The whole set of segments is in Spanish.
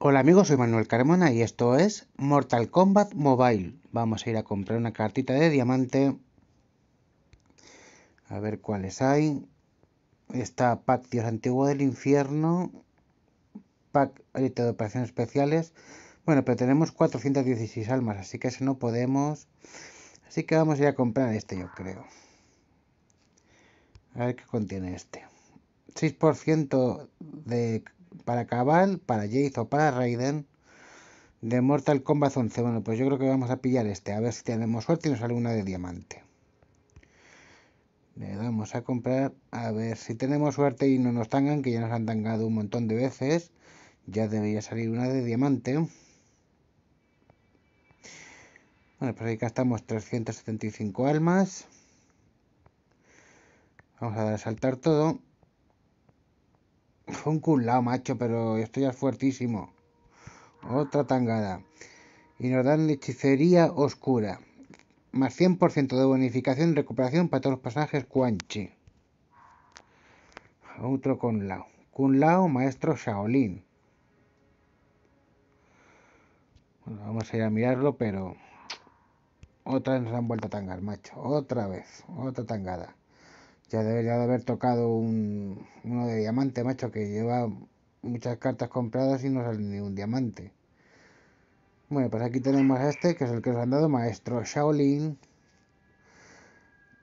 Hola amigos, soy Manuel Carmona y esto es Mortal Kombat Mobile. Vamos a ir a comprar una cartita de diamante. A ver cuáles hay. Está Pack Dios Antiguo del Infierno. Pack Elite de Operaciones Especiales. Bueno, pero tenemos 416 almas, así que ese no podemos. Así que vamos a ir a comprar este, yo creo. A ver qué contiene este. 6% de para Cabal, para Jace o para Raiden de Mortal Kombat 11. Bueno, pues yo creo que vamos a pillar este, a ver si tenemos suerte y nos sale una de diamante. Le damos a comprar, a ver si tenemos suerte y no nos tangan, que ya nos han tangado un montón de veces. Ya debería salir una de diamante. Bueno, pues ahí gastamos 375 almas. Vamos a dar a saltar todo. Fue un Lao macho, pero esto ya es fuertísimo. Otra tangada. Y nos dan hechicería oscura. Más 100% de bonificación y recuperación para todos los pasajes Cuanchi. Otro con Lao. Kun Lao, maestro Shaolin. Bueno, vamos a ir a mirarlo, pero... Otra vez nos han vuelto a tangar, macho. Otra vez. Otra tangada. Ya debería de haber tocado un, uno de diamante, macho, que lleva muchas cartas compradas y no sale ni un diamante. Bueno, pues aquí tenemos a este, que es el que os han dado, Maestro Shaolin.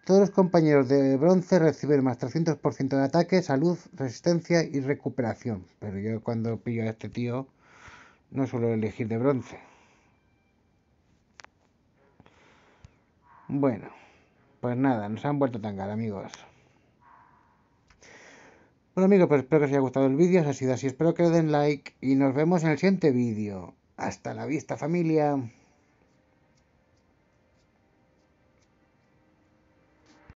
Todos los compañeros de bronce reciben más 300% de ataque, salud, resistencia y recuperación. Pero yo cuando pillo a este tío no suelo elegir de bronce. Bueno, pues nada, nos han vuelto tangar, amigos. Bueno amigos, pues espero que os haya gustado el vídeo, si ha sido así, espero que le den like y nos vemos en el siguiente vídeo. Hasta la vista familia.